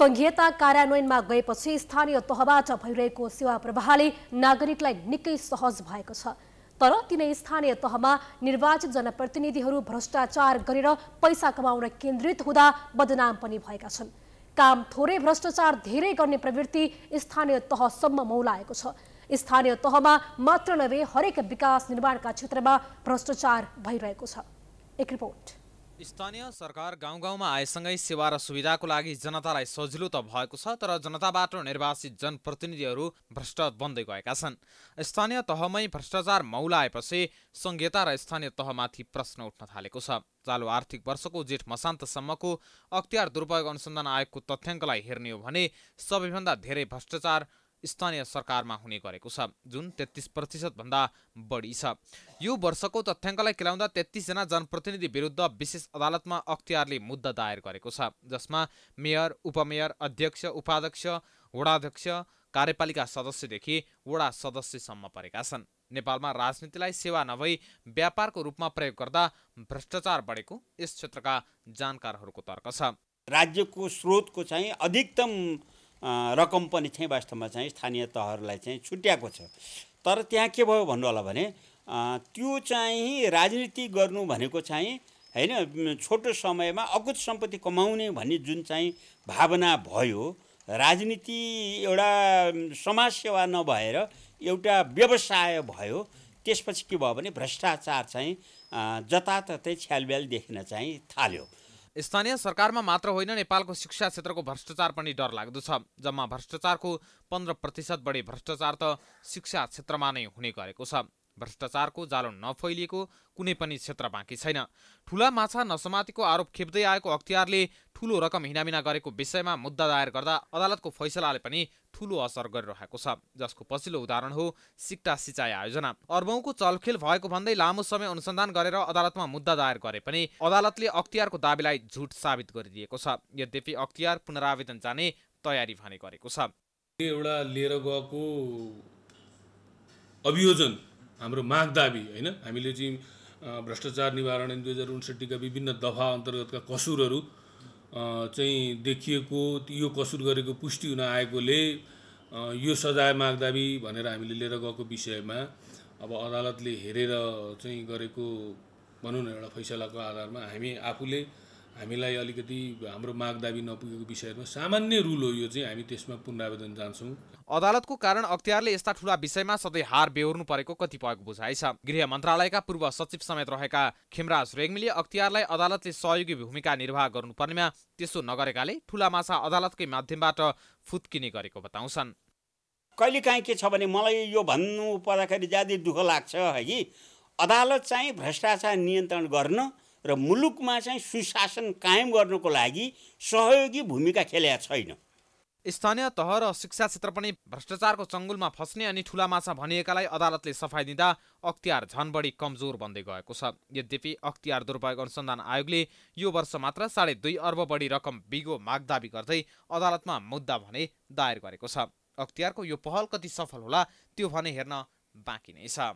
संघीयता कार्यान्वयनमा गएपछि स्थानीय तहबाट भइरहेको सेवा प्रवाहले नागरिकलाई निकै सहज भएको छ तर तिनै स्थानीय तहमा निर्वाचित जनप्रतिनिधिहरू भ्रष्टाचार गरेर पैसा कमाउन केन्द्रित हुँदा बदनाम पनि भएका छन् काम थोरै भ्रष्टाचार धेरै गर्ने प्रवृत्ति स्थानीय तहसम्म मौलाएको छ स्थानीय तहमा मात्र नभए हरेक विकास निर्माणका क्षेत्रमा भ्रष्टाचार भइरहेको छ एक रिपोर्ट स्थानीय सरकार गाउँ गाउँमा आएसँगै सेवा र सुविधाको लागि जनतालाई सजिलो त भएको छ तर जनताबाट निर्वाचित जनप्रतिनिधिहरू भ्रष्ट बन्दै गएका छन् स्थानीय तहमै भ्रष्टाचार मौला आएपछि संघीयता र स्थानीय तहमाथि प्रश्न उठ्न थालेको छ चालु आर्थिक वर्षको जेठ मसान्तसम्मको अख्तियार दुरुपयोग अनुसन्धान आयोगको तथ्याङ्कलाई हेर्ने हो भने सबैभन्दा धेरै भ्रष्टाचार स्थानीय सरकारमा हुने गरेको छ जुन तेत्तिस प्रतिशतभन्दा बढी छ यो वर्षको तथ्याङ्कलाई केलाउँदा तेत्तिसजना जनप्रतिनिधि विरुद्ध विशेष अदालतमा अख्तियारले मुद्दा दायर गरेको छ जसमा मेयर उपमेयर अध्यक्ष उपाध्यक्ष वडाध्यक्ष कार्यपालिका सदस्यदेखि वडा सदस्यसम्म परेका छन् नेपालमा राजनीतिलाई सेवा नभई व्यापारको रूपमा प्रयोग गर्दा भ्रष्टाचार बढेको यस क्षेत्रका जानकारहरूको तर्क छ राज्यको स्रोतको चाहिँ अधिकतम रकम पनि चाहिँ वास्तवमा चाहिँ स्थानीय तहहरूलाई चाहिँ छुट्याएको छ तर त्यहाँ के भयो भन्नु होला भने त्यो चाहिँ राजनीति गर्नु भनेको चाहिँ होइन छोटो समयमा अकुत सम्पत्ति कमाउने भन्ने जुन चाहिँ भावना भयो राजनीति एउटा समाजसेवा नभएर एउटा व्यवसाय भयो त्यसपछि के भयो भने भ्रष्टाचार चाहिँ जताततै छ्यालब्याल देख्न चाहिँ थाल्यो स्थानीय सरकारमा मात्र होइन नेपालको शिक्षा क्षेत्रको भ्रष्टाचार पनि डर लाग्दो छ जम्मा भ्रष्टाचारको पन्ध्र प्रतिशत बढी भ्रष्टाचार त शिक्षा क्षेत्रमा नै हुने गरेको छ भ्रष्टाचारको जालो नफैलिएको कुनै पनि क्षेत्र बाँकी छैन ठुला माछा नसमातिको आरोप खेप्दै आएको अख्तियारले ठुलो रकम हिनामिना गरेको विषयमा मुद्दा दायर गर्दा अदालतको फैसलाले पनि ठुलो असर गरिरहेको छ जसको पछिल्लो उदाहरण हो सिक्टा सिँचाइ आयोजना अर्बौँको चलखेल भएको भन्दै लामो समय अनुसन्धान गरेर अदालतमा मुद्दा दायर गरे पनि अदालतले अख्तियारको दावीलाई झुट साबित गरिदिएको छ यद्यपि अख्तियार पुनरावेदन जाने तयारी भने गरेको छ एउटा लिएर गएको अभियोजन हाम्रो माग दाबी होइन हामीले चाहिँ भ्रष्टाचार निवारण दुई हजार उन्सठीका विभिन्न दफा अन्तर्गतका कसुरहरू चाहिँ देखिएको यो कसुर गरेको पुष्टि हुन आएकोले यो सजाय माग दाबी भनेर हामीले लिएर गएको विषयमा अब अदालतले हेरेर चाहिँ गरेको भनौँ न एउटा फैसलाको आधारमा हामी आफूले हामीलाई अलिकति हाम्रो माग दाबी नपुगेको विषयमा सामान्य रुल हो यो चाहिँ हामी त्यसमा पुनरावेदन जान्छौँ अदालतको कारण अख्तियारले यस्ता ठुला विषयमा सधैँ हार बेहोर्नु परेको कतिपयको बुझाइ छ गृह मन्त्रालयका पूर्व सचिव समेत रहेका खेमराज रेग्मीले अख्तियारलाई अदालतले सहयोगी भूमिका निर्वाह गर्नुपर्नेमा त्यसो नगरेकाले ठुला माछा अदालतकै माध्यमबाट फुत्किने गरेको बताउँछन् कहिलेकाहीँ के छ भने मलाई यो भन्नु पर्दाखेरि ज्यादै दुःख लाग्छ है अदालत चाहिँ भ्रष्टाचार नियन्त्रण गर्न र मुलुकमा चाहिँ सुशासन कायम गर्नको लागि सहयोगी भूमिका खेलेको छैन स्थानीय तह र शिक्षा क्षेत्र पनि भ्रष्टाचारको चङ्गुलमा फस्ने अनि ठुला माछा भनिएकालाई अदालतले सफाई दिँदा अख्तियार झन बढी कमजोर बन्दै गएको छ यद्यपि अख्तियार दुर्पयोग अनुसन्धान आयोगले यो वर्ष मात्र साढे दुई अर्ब बढी रकम बिगो मागदाबी गर्दै अदालतमा मुद्दा भने दायर गरेको छ अख्तियारको यो पहल कति सफल होला त्यो भने हेर्न बाँकी नै छ